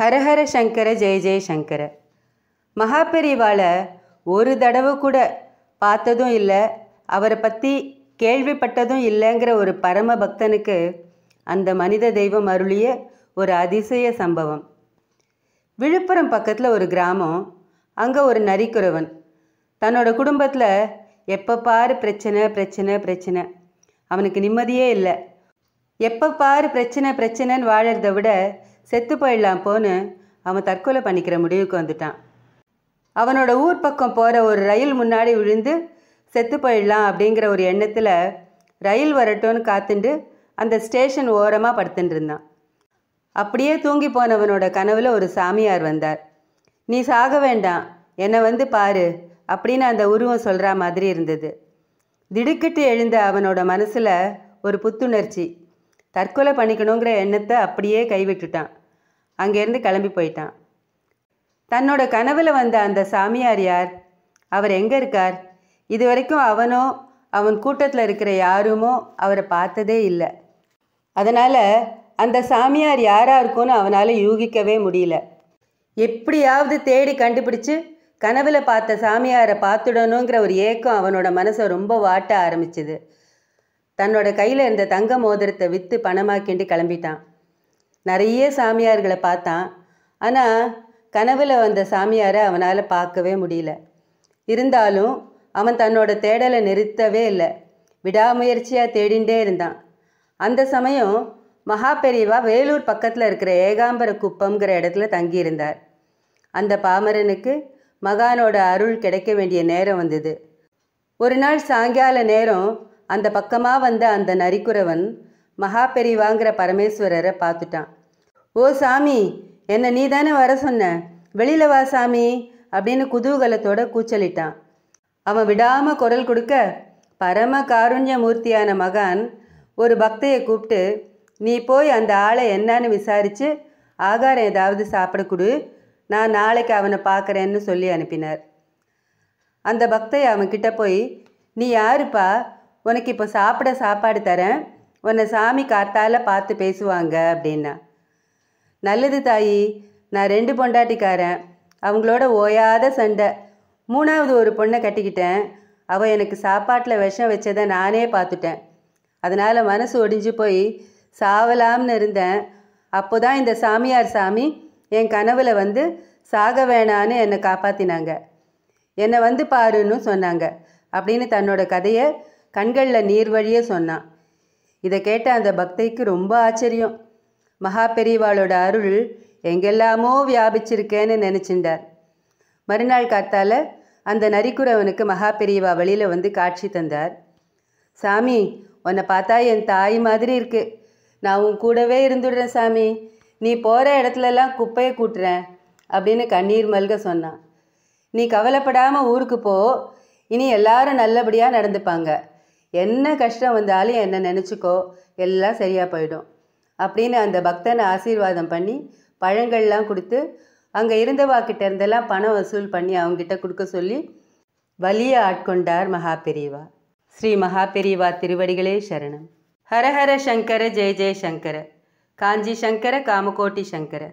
ஹரஹர சங்கர ஜெய ஜெயசங்கர மகாபெரிவாலை ஒரு தடவை கூட பார்த்ததும் இல்லை அவரை பற்றி கேள்விப்பட்டதும் இல்லைங்கிற ஒரு பரம பக்தனுக்கு அந்த மனித தெய்வம் அருளிய ஒரு அதிசய சம்பவம் விழுப்புரம் பக்கத்தில் ஒரு கிராமம் அங்கே ஒரு நரிக்குறவன் தன்னோட குடும்பத்தில் எப்போ பாரு பிரச்சனை பிரச்சனை பிரச்சனை அவனுக்கு நிம்மதியே இல்லை எப்போ பாரு பிரச்சனை பிரச்சனைன்னு வாழறதை விட செத்து போயிடலாம் போன்னு அவன் தற்கொலை பண்ணிக்கிற முடிவுக்கு வந்துட்டான் அவனோட ஊர் பக்கம் போகிற ஒரு ரயில் முன்னாடி விழுந்து செத்து போயிடலாம் அப்படிங்கிற ஒரு எண்ணத்தில் ரயில் வரட்டும்னு காத்துண்டு அந்த ஸ்டேஷன் ஓரமாக படுத்துட்டு இருந்தான் அப்படியே தூங்கி போனவனோட கனவில் ஒரு சாமியார் வந்தார் நீ சாக வேண்டாம் என்னை வந்து பாரு அப்படின்னு அந்த உருவம் சொல்கிற மாதிரி இருந்தது திடுக்கிட்டு எழுந்த அவனோட மனசில் ஒரு புத்துணர்ச்சி தற்கொலை பண்ணிக்கணுங்கிற எண்ணத்தை அப்படியே கைவிட்டுட்டான் அங்கேருந்து கிளம்பி போயிட்டான் தன்னோட கனவில் வந்த அந்த சாமியார் யார் அவர் எங்கே இருக்கார் இது வரைக்கும் அவனோ அவன் கூட்டத்தில் இருக்கிற யாருமோ அவரை பார்த்ததே இல்லை அதனால் அந்த சாமியார் யாராக இருக்கும்னு அவனால் யூகிக்கவே முடியல எப்படியாவது தேடி கண்டுபிடிச்சு கனவில் பார்த்த சாமியாரை பார்த்துடணுங்கிற ஒரு ஏக்கம் அவனோட மனசை ரொம்ப வாட்ட ஆரம்பிச்சுது தன்னோட கையில் இருந்த தங்க மோதிரத்தை விற்று பணமாக்கிண்டு கிளம்பிட்டான் நிறைய சாமியார்களை பார்த்தான் ஆனால் கனவில் வந்த சாமியாரை அவனால் பார்க்கவே முடியல இருந்தாலும் அவன் தன்னோட தேடலை நிறுத்தவே இல்லை விடாமுயற்சியாக தேடிண்டே இருந்தான் அந்த சமயம் மகா பெரியவா வேலூர் பக்கத்தில் இருக்கிற ஏகாம்பர குப்பம்ங்கிற இடத்துல தங்கியிருந்தார் அந்த பாமரனுக்கு மகானோட அருள் கிடைக்க வேண்டிய நேரம் வந்தது ஒரு நாள் சாயங்கால நேரம் அந்த பக்கமாக வந்த அந்த நரிக்குறவன் மகா பெரிவாங்கிற பரமேஸ்வரரை பார்த்துட்டான் ஓ சாமி என்னை நீ தானே வர சொன்ன வெளியில் வா சாமி அப்படின்னு குதூகலத்தோட கூச்சலிட்டான் அவன் விடாமல் குரல் கொடுக்க பரம காருண்ய மூர்த்தியான மகான் ஒரு பக்தையை கூப்பிட்டு நீ போய் அந்த ஆளை என்னன்னு விசாரித்து ஆகாரம் ஏதாவது சாப்பிட கொடு நான் நாளைக்கு அவனை பார்க்குறேன்னு சொல்லி அனுப்பினார் அந்த பக்தை அவன்கிட்ட போய் நீ யாருப்பா உனக்கு இப்போ சாப்பிட சாப்பாடு தரேன் உன்னை சாமி கார்த்தால பார்த்து பேசுவாங்க அப்படின்னா நல்லது தாயி நான் ரெண்டு பொண்டாட்டிக்காரன் அவங்களோட ஓயாத சண்டை மூணாவது ஒரு பொண்ணை கட்டிக்கிட்டேன் அவள் எனக்கு சாப்பாட்டில் விஷம் வச்சதை நானே பார்த்துட்டேன் அதனால் மனசு ஒடிஞ்சு போய் சாவலாம்னு இருந்தேன் அப்போ தான் இந்த சாமியார் சாமி என் கனவில் வந்து சாக வேணான்னு என்னை காப்பாற்றினாங்க என்னை வந்து பாருன்னு சொன்னாங்க அப்படின்னு தன்னோட கதையை கண்களில் நீர் வழியே சொன்னான் இதை கேட்ட அந்த பக்தைக்கு ரொம்ப ஆச்சரியம் மகா பெரியவாளோட அருள் எங்கெல்லாமோ வியாபிச்சிருக்கேன்னு நினச்சிண்டார் மறுநாள் காத்தால அந்த நரிக்குறவனுக்கு மகா பெரியவா வழியில் வந்து காட்சி தந்தார் சாமி உன்னை பார்த்தா என் தாய் மாதிரி இருக்கு நான் உன் கூடவே இருந்துடுறேன் சாமி நீ போகிற இடத்துலலாம் குப்பையை கூட்டுறேன் அப்படின்னு கண்ணீர் மல்க சொன்னான் நீ கவலைப்படாமல் ஊருக்கு போ இனி எல்லாரும் நல்லபடியாக நடந்துப்பாங்க என்ன கஷ்டம் வந்தாலும் என்ன நினச்சிக்கோ எல்லாம் சரியாக போயிடும் அப்படின்னு அந்த பக்தனை ஆசீர்வாதம் பண்ணி பழங்கள்லாம் கொடுத்து அங்கே இருந்தவாக்கிட்ட இருந்தெல்லாம் பணம் வசூல் பண்ணி அவங்ககிட்ட கொடுக்க சொல்லி வலிய ஆட்கொண்டார் பெரியவா ஸ்ரீ பெரியவா திருவடிகளே சரணம் ஹரஹர சங்கர ஜெய ஜெய சங்கர காஞ்சி சங்கர காமகோட்டி சங்கர